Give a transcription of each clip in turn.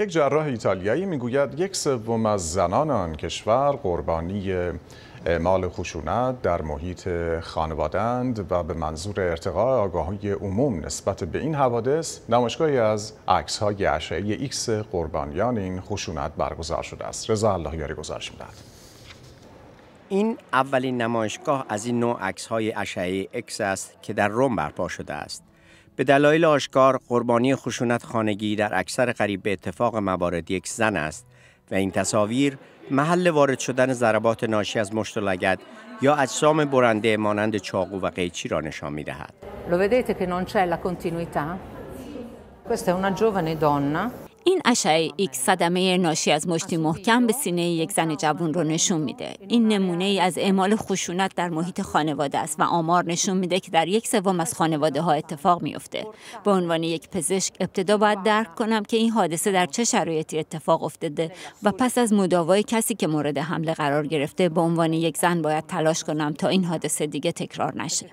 یک جراح ایتالیایی میگوید یک سوم از زنان آن کشور قربانی اعمال خشونت در محیط خانوادند و به منظور ارتقاء آگاهی عموم نسبت به این حوادث نمایشگاهی از های اشعه ایکس قربانیان این خشونت برگزار شده است رضا الله یاری گزارش می‌دهد این اولین نمایشگاه از این نوع های اشعه ایکس است که در روم برپا شده است به دلایل آشکار قربانی خشونت خانگی در اکثر قریب به اتفاق موارد یک زن است و این تصاویر محل وارد شدن ضربات ناشی از مشت و لگد یا اجسام برنده مانند چاقو و قیچی را نشان می Lo vedete che non c'è la این اشعه ایک صدمه ناشی از مشتی محکم به سینه یک زن جوان رو نشون میده این نمونه ای از اعمال خشونت در محیط خانواده است و آمار نشون میده که در یک سوم از خانواده ها اتفاق میفته به عنوان یک پزشک ابتدا باید درک کنم که این حادثه در چه شرایطی اتفاق افتاده و پس از مداوای کسی که مورد حمله قرار گرفته به عنوان یک زن باید تلاش کنم تا این حادثه دیگه تکرار نشه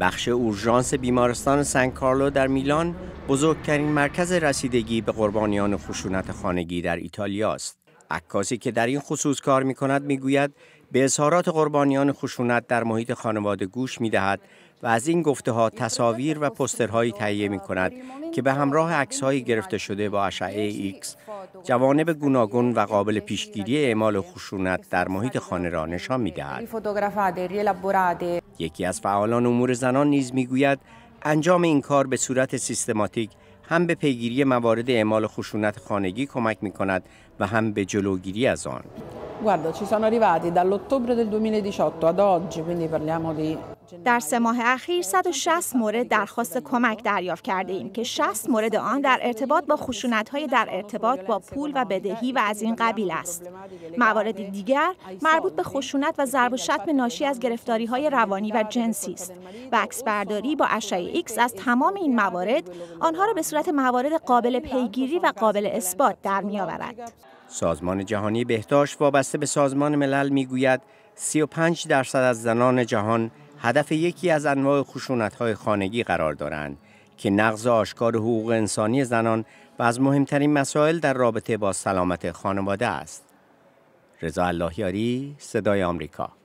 بخش اورژانس بیمارستان سن کارلو در میلان بزرگترین مرکز رسیدگی به قربانیان میان خشونت خانگی در ایتالیا است. عکاسی که در این خصوص کار می کند به اظهارات قربانیان خشونت در محیط خانواده گوش می و از این گفته ها تصاویر و پسترهایی تهیه می کند که به همراه عکسهایی گرفته شده با اشعه ایکس جوانب گوناگون و قابل پیشگیری اعمال خشونت در محیط خانه را نشان می دهد. یکی از فعالان امور زنان نیز میگوید انجام این کار به صورت سیستماتیک هم به پیگیری موارد اعمال خشونت خانگی کمک می کند و هم به جلوگیری از آن. Guarda, ci sono arrivati dall'ottobre del 2018 ad oggi, quindi parliamo di در سه ماه اخیر 160 مورد درخواست کمک دریافت کرده ایم که 60 مورد آن در ارتباط با خشونت در ارتباط با پول و بدهی و از این قبیل است. موارد دیگر مربوط به خشونت و ضرب و شتم ناشی از گرفتاری های روانی و جنسی است و برداری با اشعه ایکس از تمام این موارد آنها را به صورت موارد قابل پیگیری و قابل اثبات در سازمان جهانی بهداشت وابسته به سازمان ملل میگوید 35 درصد از زنان جهان هدف یکی از انواع های خانگی قرار دارند که نقض آشکار حقوق انسانی زنان و از مهمترین مسائل در رابطه با سلامت خانواده است. رضا اللهیاری، صدای آمریکا